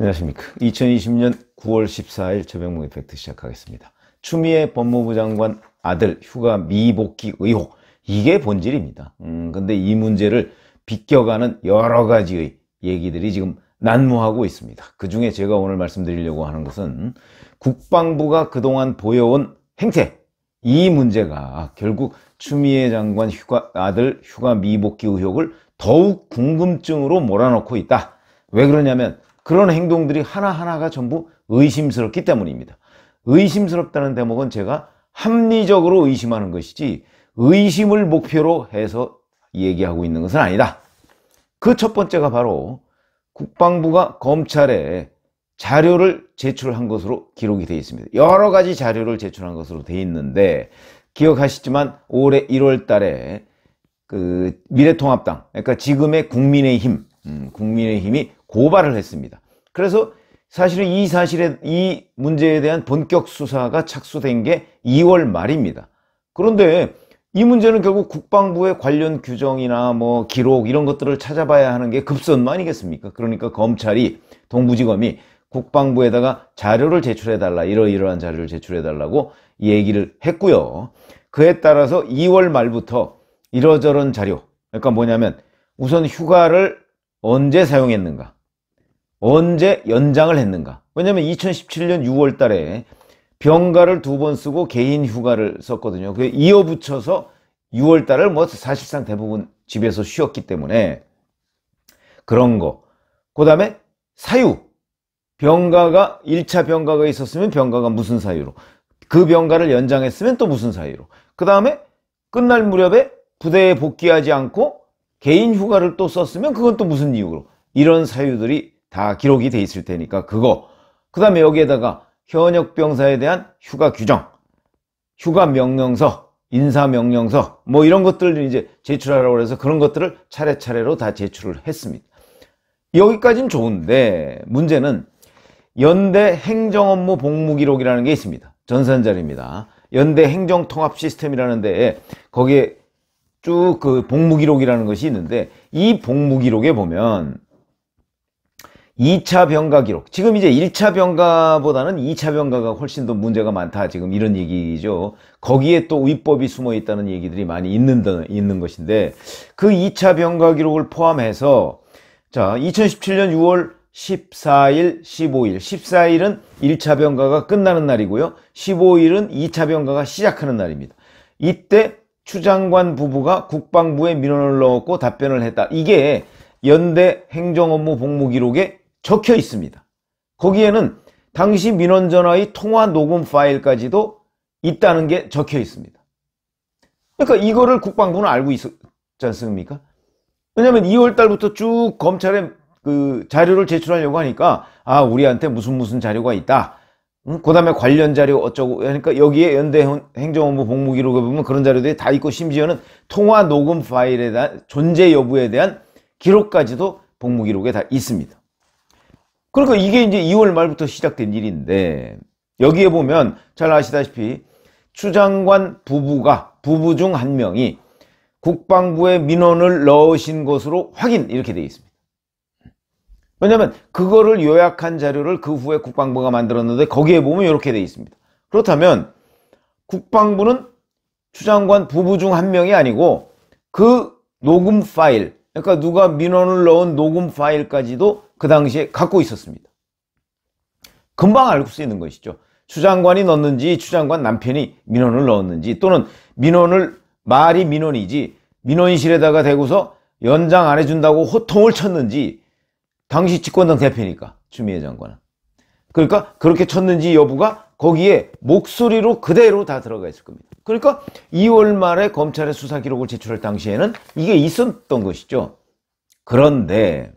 안녕하십니까. 2020년 9월 14일 저병목 이펙트 시작하겠습니다. 추미애 법무부 장관 아들 휴가 미복귀 의혹 이게 본질입니다. 음, 근데 이 문제를 비껴가는 여러 가지의 얘기들이 지금 난무하고 있습니다. 그 중에 제가 오늘 말씀드리려고 하는 것은 국방부가 그동안 보여온 행태 이 문제가 결국 추미애 장관 휴가 아들 휴가 미복귀 의혹을 더욱 궁금증으로 몰아넣고 있다. 왜 그러냐면 그런 행동들이 하나하나가 전부 의심스럽기 때문입니다. 의심스럽다는 대목은 제가 합리적으로 의심하는 것이지 의심을 목표로 해서 얘기하고 있는 것은 아니다. 그 첫 번째가 바로 국방부가 검찰에 자료를 제출한 것으로 기록이 되어 있습니다. 여러 가지 자료를 제출한 것으로 되어 있는데 기억하시지만 올해 1월 달에 그 미래통합당 그러니까 지금의 국민의힘 음, 국민의힘이 고발을 했습니다. 그래서 사실은 이 사실에 이 문제에 대한 본격 수사가 착수된 게 2월 말입니다. 그런데 이 문제는 결국 국방부의 관련 규정이나 뭐 기록 이런 것들을 찾아봐야 하는 게 급선무 아니겠습니까? 그러니까 검찰이 동부지검이 국방부에다가 자료를 제출해 달라 이러이러한 자료를 제출해 달라고 얘기를 했고요. 그에 따라서 2월 말부터 이러저런 자료 그러니까 뭐냐면 우선 휴가를 언제 사용했는가 언제 연장을 했는가? 왜냐면 하 2017년 6월 달에 병가를 두 번 쓰고 개인 휴가를 썼거든요. 그 이어 붙여서 6월 달을 뭐 사실상 대부분 집에서 쉬었기 때문에 그런 거. 그 다음에 사유. 병가가 1차 병가가 있었으면 병가가 무슨 사유로. 그 병가를 연장했으면 또 무슨 사유로. 그 다음에 끝날 무렵에 부대에 복귀하지 않고 개인 휴가를 또 썼으면 그건 또 무슨 이유로. 이런 사유들이 다 기록이 돼 있을 테니까 그거 그 다음에 여기에다가 현역 병사에 대한 휴가 규정 휴가 명령서 인사 명령서 뭐 이런 것들을 이제 제출하라고 해서 그런 것들을 차례차례로 다 제출을 했습니다 여기까지는 좋은데 문제는 연대 행정업무 복무기록이라는 게 있습니다 전산자리입니다 연대 행정통합시스템이라는 데에 거기에 쭉 그 복무기록이라는 것이 있는데 이 복무기록에 보면 2차 병가 기록. 지금 이제 1차 병가보다는 2차 병가가 훨씬 더 문제가 많다. 지금 이런 얘기죠. 거기에 또 위법이 숨어 있다는 얘기들이 많이 있는, 있는 것인데, 그 2차 병가 기록을 포함해서, 자, 2017년 6월 14일, 15일. 14일은 1차 병가가 끝나는 날이고요. 15일은 2차 병가가 시작하는 날입니다. 이때 추장관 부부가 국방부에 민원을 넣었고 답변을 했다. 이게 연대 행정업무 복무 기록에 적혀 있습니다. 거기에는 당시 민원전화의 통화 녹음 파일까지도 있다는 게 적혀 있습니다. 그러니까 이거를 국방부는 알고 있었지 않습니까? 왜냐하면 2월 달부터 쭉 검찰에 그 자료를 제출하려고 하니까 아 우리한테 무슨 무슨 자료가 있다. 음, 그 다음에 관련 자료 어쩌고 하니까 여기에 연대 행정원부 복무 기록에 보면 그런 자료들이 다 있고 심지어는 통화 녹음 파일에 대한 존재 여부에 대한 기록까지도 복무 기록에 다 있습니다. 그러니까 이게 이제 2월 말부터 시작된 일인데 여기에 보면 잘 아시다시피 추장관 부부가 부부 중 한 명이 국방부에 민원을 넣으신 것으로 확인 이렇게 되어 있습니다. 왜냐하면 그거를 요약한 자료를 그 후에 국방부가 만들었는데 거기에 보면 이렇게 되어 있습니다. 그렇다면 국방부는 추장관 부부 중 한 명이 아니고 그 녹음 파일 그러니까 누가 민원을 넣은 녹음 파일까지도 그 당시에 갖고 있었습니다. 금방 알수 있는 것이죠. 추장관이 넣었는지 추장관 남편이 민원을 넣었는지 또는 민원을 말이 민원이지 민원실에다가 대고서 연장 안 해준다고 호통을 쳤는지 당시 집권당 대표니까 주미애 장관은 그러니까 그렇게 쳤는지 여부가 거기에 목소리로 그대로 다 들어가 있을 겁니다. 그러니까 2월 말에 검찰의 수사 기록을 제출할 당시에는 이게 있었던 것이죠. 그런데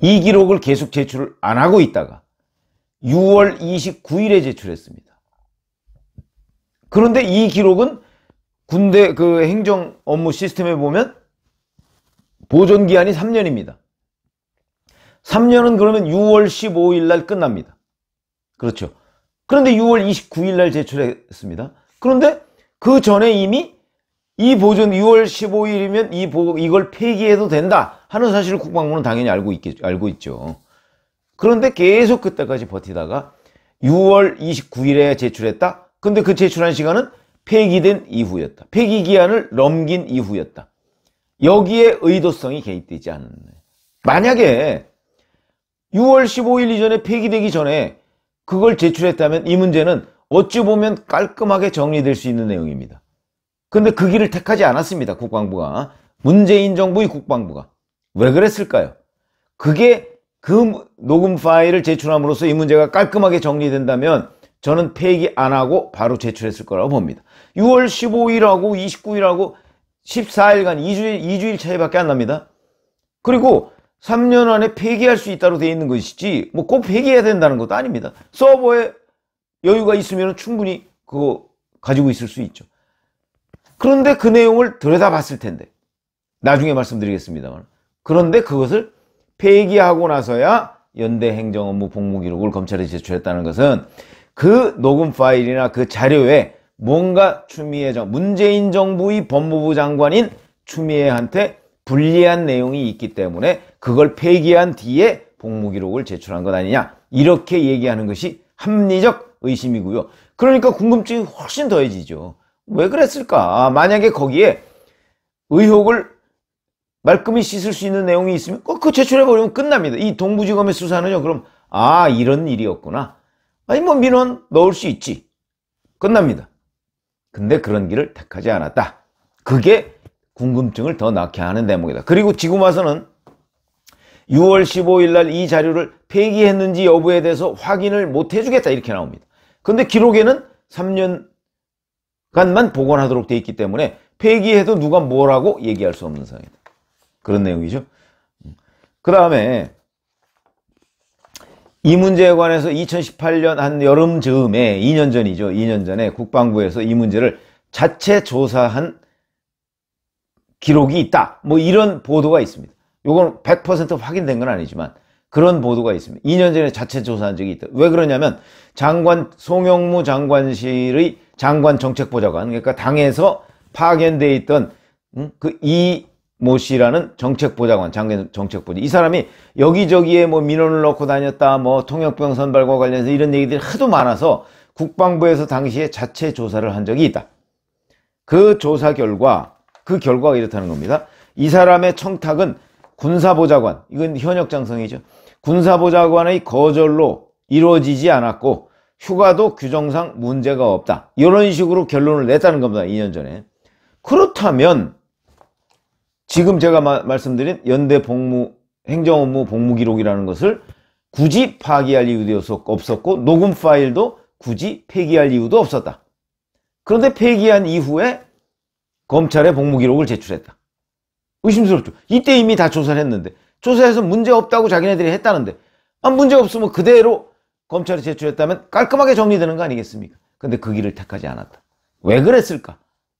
이 기록을 계속 제출을 안 하고 있다가 6월 29일에 제출했습니다. 그런데 이 기록은 군대 그 행정 업무 시스템에 보면 보존 기한이 3년입니다. 3년은 그러면 6월 15일 날 끝납니다. 그렇죠. 그런데 6월 29일 날 제출했습니다. 그런데 그 전에 이미 이 보존 6월 15일이면 이 보, 이걸 폐기해도 된다. 하는 사실을 국방부는 당연히 알고, 있겠, 알고 있죠. 그런데 계속 그때까지 버티다가 6월 29일에 제출했다? 근데 그 제출한 시간은 폐기된 이후였다. 폐기 기한을 넘긴 이후였다. 여기에 의도성이 개입되지 않는 만약에 6월 15일 이전에 폐기되기 전에 그걸 제출했다면 이 문제는 어찌 보면 깔끔하게 정리될 수 있는 내용입니다. 근데 그 길을 택하지 않았습니다. 국방부가. 문재인 정부의 국방부가. 왜 그랬을까요? 그게 그 녹음 파일을 제출함으로써 이 문제가 깔끔하게 정리된다면 저는 폐기 안 하고 바로 제출했을 거라고 봅니다. 6월 15일하고 29일하고 14일간 2주일, 2주일 차이밖에 안 납니다. 그리고 3년 안에 폐기할 수 있다고 되어 있는 것이지 뭐 꼭 폐기해야 된다는 것도 아닙니다. 서버에 여유가 있으면 충분히 그거 가지고 있을 수 있죠. 그런데 그 내용을 들여다봤을 텐데 나중에 말씀드리겠습니다만 그런데 그것을 폐기하고 나서야 연대 행정 업무 복무 기록을 검찰에 제출했다는 것은 그 녹음 파일이나 그 자료에 뭔가 추미애 정 문재인 정부의 법무부 장관인 추미애한테 불리한 내용이 있기 때문에 그걸 폐기한 뒤에 복무 기록을 제출한 것 아니냐 이렇게 얘기하는 것이 합리적 의심이고요 그러니까 궁금증이 훨씬 더해지죠 왜 그랬을까 만약에 거기에 의혹을 말끔히 씻을 수 있는 내용이 있으면 꼭 그 제출해버리면 끝납니다. 이 동부지검의 수사는요. 그럼 아 이런 일이었구나. 아니 뭐 민원 넣을 수 있지. 끝납니다. 근데 그런 길을 택하지 않았다. 그게 궁금증을 더 낳게 하는 대목이다. 그리고 지금 와서는 6월 15일 날 이 자료를 폐기했는지 여부에 대해서 확인을 못 해주겠다 이렇게 나옵니다. 근데 기록에는 3년간만 복원하도록 돼 있기 때문에 폐기해도 누가 뭐라고 얘기할 수 없는 상황이다. 그런 내용이죠. 음. 그 다음에 이 문제에 관해서 2018년 한 여름 즈음에 2년 전이죠. 2년 전에 국방부에서 이 문제를 자체 조사한 기록이 있다. 뭐 이런 보도가 있습니다. 요건 100% 확인된 건 아니지만 그런 보도가 있습니다. 2년 전에 자체 조사한 적이 있다. 왜 그러냐면 장관 송영무 장관실의 장관 정책보좌관 그러니까 당에서 파견돼 있던 음, 그이 모 씨라는 정책보좌관, 장관 정책보좌. 이 사람이 여기저기에 뭐 민원을 넣고 다녔다, 뭐 통역병 선발과 관련해서 이런 얘기들이 하도 많아서 국방부에서 당시에 자체 조사를 한 적이 있다. 그 조사 결과, 그 결과가 이렇다는 겁니다. 이 사람의 청탁은 군사보좌관, 이건 현역장성이죠. 군사보좌관의 거절로 이루어지지 않았고, 휴가도 규정상 문제가 없다. 이런 식으로 결론을 냈다는 겁니다. 2년 전에. 그렇다면, 지금 제가 마, 말씀드린 연대 복무 행정 업무 복무 기록이라는 것을 굳이 파기할 이유도 없었고 녹음 파일도 굳이 폐기할 이유도 없었다. 그런데 폐기한 이후에 검찰에 복무 기록을 제출했다. 의심스럽죠. 이때 이미 다 조사를 했는데 조사해서 문제 없다고 자기네들이 했다는데 아, 문제 없으면 그대로 검찰에 제출했다면 깔끔하게 정리되는 거 아니겠습니까? 근데 그 길을 택하지 않았다. 왜 그랬을까?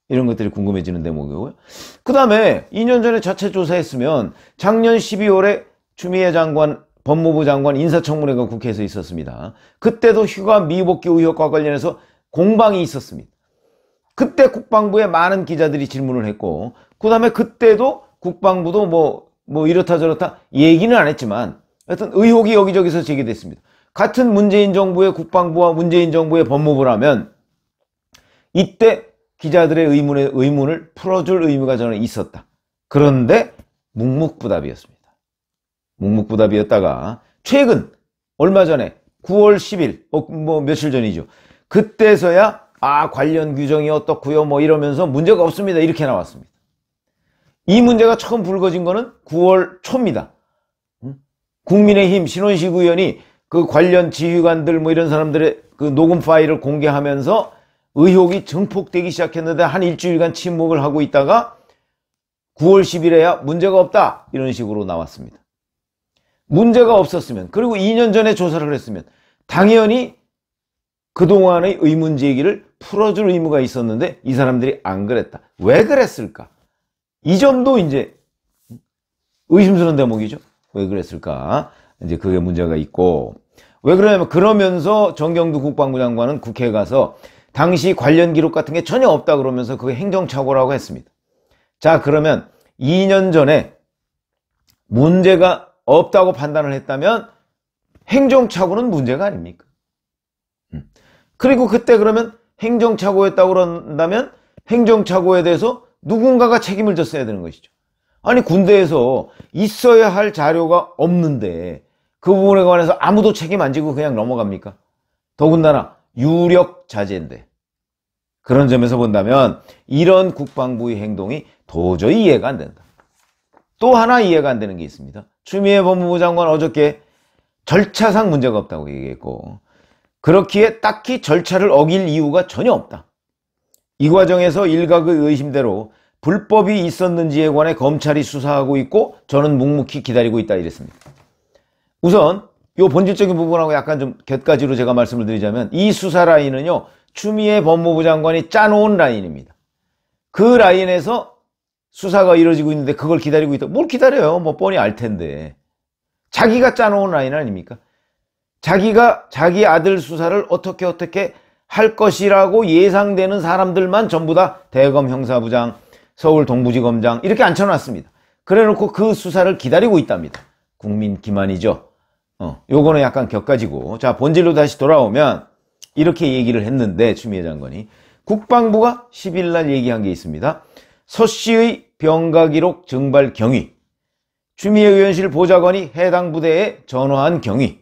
이런 것들이 궁금해지는 대목이고요. 그 다음에 2년 전에 자체 조사했으면 작년 12월에 추미애 장관 법무부 장관 인사청문회가 국회에서 있었습니다. 그때도 휴가 미복귀 의혹과 관련해서 공방이 있었습니다. 그때 국방부에 많은 기자들이 질문을 했고 그 다음에 그때도 국방부도 뭐, 뭐 이렇다 저렇다 얘기는 안 했지만 하여튼 의혹이 여기저기서 제기됐습니다. 같은 문재인 정부의 국방부와 문재인 정부의 법무부라면 이때 기자들의 의문의 의문을 풀어줄 의무가 저는 있었다. 그런데 묵묵부답이었습니다. 묵묵부답이었다가 최근 얼마 전에 9월 10일 어, 뭐 며칠 전이죠. 그때서야 아 관련 규정이 어떻고요 뭐 이러면서 문제가 없습니다 이렇게 나왔습니다. 이 문제가 처음 불거진 거는 9월 초입니다. 국민의힘 신원식 의원이 그 관련 지휘관들 뭐 이런 사람들의 그 녹음 파일을 공개하면서 의혹이 증폭되기 시작했는데 한 일주일간 침묵을 하고 있다가 9월 10일에야 문제가 없다 이런 식으로 나왔습니다. 문제가 없었으면 그리고 2년 전에 조사를 했으면 당연히 그동안의 의문 제기를 풀어줄 의무가 있었는데 이 사람들이 안 그랬다. 왜 그랬을까? 이 점도 이제 의심스러운 대목이죠. 왜 그랬을까? 이제 그게 문제가 있고 왜 그러냐면 그러면서 정경두 국방부 장관은 국회에 가서 당시 관련 기록 같은 게 전혀 없다 그러면서 그게 행정착오라고 했습니다. 자 그러면 2년 전에 문제가 없다고 판단을 했다면 행정착오는 문제가 아닙니까? 음. 그리고 그때 그러면 행정착오였다고 그런다면 행정착오에 대해서 누군가가 책임을 졌어야 되는 것이죠. 아니 군대에서 있어야 할 자료가 없는데 그 부분에 관해서 아무도 책임 안 지고 그냥 넘어갑니까? 더군다나 유력 자제인데 그런 점에서 본다면 이런 국방부의 행동이 도저히 이해가 안 된다. 또 하나 이해가 안 되는 게 있습니다. 추미애 법무부 장관 어저께 절차상 문제가 없다고 얘기했고 그렇기에 딱히 절차를 어길 이유가 전혀 없다. 이 과정에서 일각의 의심대로 불법이 있었는지에 관해 검찰이 수사하고 있고 저는 묵묵히 기다리고 있다 이랬습니다. 우선 요 본질적인 부분하고 약간 좀 곁가지로 제가 말씀을 드리자면 이 수사 라인은요 추미애 법무부 장관이 짜놓은 라인입니다. 그 라인에서 수사가 이루어지고 있는데 그걸 기다리고 있다. 뭘 기다려요? 뭐 뻔히 알 텐데 자기가 짜놓은 라인 아닙니까? 자기가 자기 아들 수사를 어떻게 어떻게 할 것이라고 예상되는 사람들만 전부 다 대검 형사부장, 서울 동부지검장 이렇게 앉혀놨습니다. 그래놓고 그 수사를 기다리고 있답니다. 국민 기만이죠. 어, 요거는 약간 격가지고 자 본질로 다시 돌아오면 이렇게 얘기를 했는데 추미애 장관이 국방부가 10일 날 얘기한 게 있습니다. 서 씨의 병가 기록 증발 경위 추미애 의원실 보좌관이 해당 부대에 전화한 경위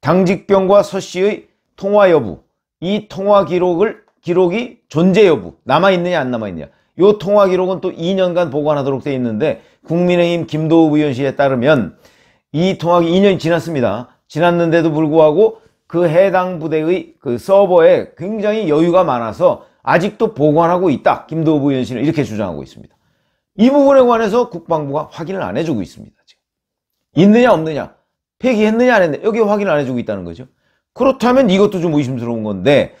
당직병과 서 씨의 통화 여부 이 통화 기록을 기록이 존재 여부 남아 있느냐 안 남아 있느냐 요 통화 기록은 또 2년간 보관하도록 돼 있는데 국민의힘 김도우 의원실에 따르면 이 통화기 2년이 지났습니다. 지났는데도 불구하고 그 해당 부대의 그 서버에 굉장히 여유가 많아서 아직도 보관하고 있다. 김도부연신실은 이렇게 주장하고 있습니다. 이 부분에 관해서 국방부가 확인을 안 해주고 있습니다. 있느냐 없느냐 폐기했느냐 안 했느냐 여기 확인을 안 해주고 있다는 거죠. 그렇다면 이것도 좀 의심스러운 건데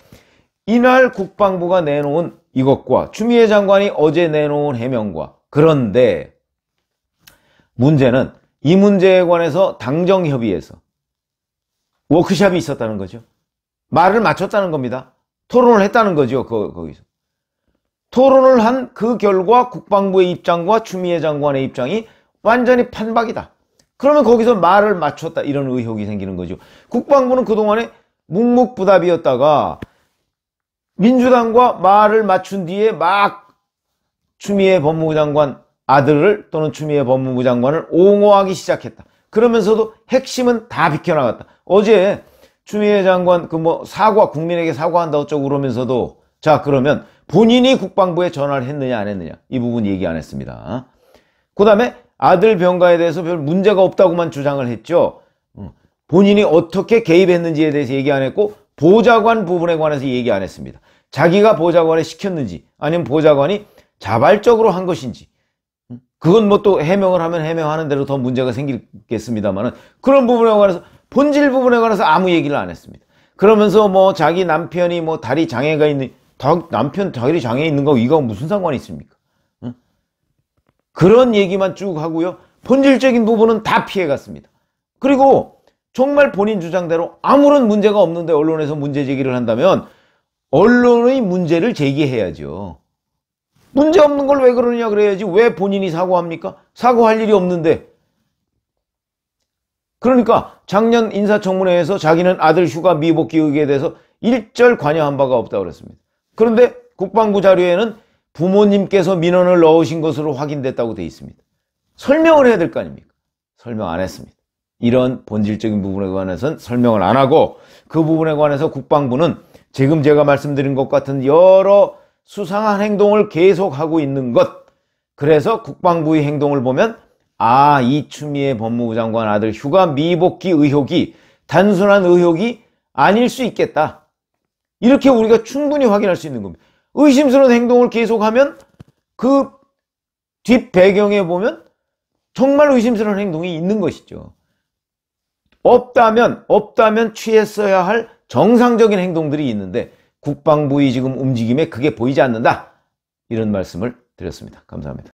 이날 국방부가 내놓은 이것과 추미애 장관이 어제 내놓은 해명과 그런데 문제는 이 문제에 관해서 당정협의에서 워크샵이 있었다는 거죠. 말을 맞췄다는 겁니다. 토론을 했다는 거죠. 거, 거기서. 토론을 한 그 결과 국방부의 입장과 추미애 장관의 입장이 완전히 판박이다. 그러면 거기서 말을 맞췄다 이런 의혹이 생기는 거죠. 국방부는 그동안에 묵묵부답이었다가 민주당과 말을 맞춘 뒤에 막 추미애 법무부 장관 아들을 또는 추미애 법무부 장관을 옹호하기 시작했다. 그러면서도 핵심은 다 비켜나갔다. 어제 추미애 장관 그 뭐 사과 국민에게 사과한다 어쩌고 그러면서도 자 그러면 본인이 국방부에 전화를 했느냐 안 했느냐 이 부분 얘기 안 했습니다. 그 다음에 아들 병가에 대해서 별 문제가 없다고만 주장을 했죠. 음, 본인이 어떻게 개입했는지에 대해서 얘기 안 했고 보좌관 부분에 관해서 얘기 안 했습니다. 자기가 보좌관에 시켰는지 아니면 보좌관이 자발적으로 한 것인지 그건 뭐 또 해명을 하면 해명하는 대로 더 문제가 생기겠습니다만은 그런 부분에 관해서 본질 부분에 관해서 아무 얘기를 안 했습니다. 그러면서 뭐 자기 남편이 뭐 다리 장애가 있는 다, 남편 다리 장애 있는 거 이거 무슨 상관이 있습니까? 응? 그런 얘기만 쭉 하고요. 본질적인 부분은 다 피해갔습니다. 그리고 정말 본인 주장대로 아무런 문제가 없는데 언론에서 문제 제기를 한다면 언론의 문제를 제기해야죠. 문제 없는 걸 왜 그러느냐 그래야지 왜 본인이 사과합니까? 사과할 일이 없는데. 그러니까 작년 인사청문회에서 자기는 아들 휴가 미복 기획에 대해서 일절 관여한 바가 없다고 그랬습니다. 그런데 국방부 자료에는 부모님께서 민원을 넣으신 것으로 확인됐다고 돼 있습니다. 설명을 해야 될 거 아닙니까? 설명 안 했습니다. 이런 본질적인 부분에 관해서는 설명을 안 하고 그 부분에 관해서 국방부는 지금 제가 말씀드린 것 같은 여러 수상한 행동을 계속하고 있는 것 그래서 국방부의 행동을 보면 아이 추미애 법무부 장관 아들 휴가 미복귀 의혹이 단순한 의혹이 아닐 수 있겠다 이렇게 우리가 충분히 확인할 수 있는 겁니다 의심스러운 행동을 계속하면 그 뒷배경에 보면 정말 의심스러운 행동이 있는 것이죠 없다면 없다면 취했어야 할 정상적인 행동들이 있는데 국방부의 지금 움직임에 그게 보이지 않는다. 이런 말씀을 드렸습니다. 감사합니다.